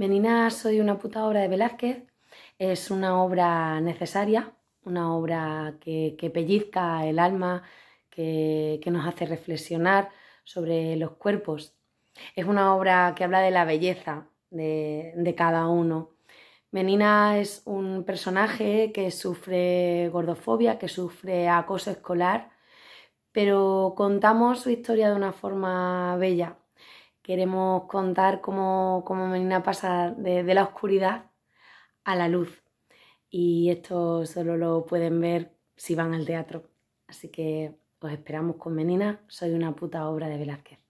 Menina soy una puta obra de Velázquez. Es una obra necesaria, una obra que, pellizca el alma, que, nos hace reflexionar sobre los cuerpos. Es una obra que habla de la belleza de, cada uno. Menina es un personaje que sufre gordofobia, que sufre acoso escolar, pero contamos su historia de una forma bella, queremos contar cómo, Menina pasa de, de, la oscuridad a la luz. Y esto solo lo pueden ver si van al teatro. Así que os esperamos con Menina, soy una puta obra de Velázquez.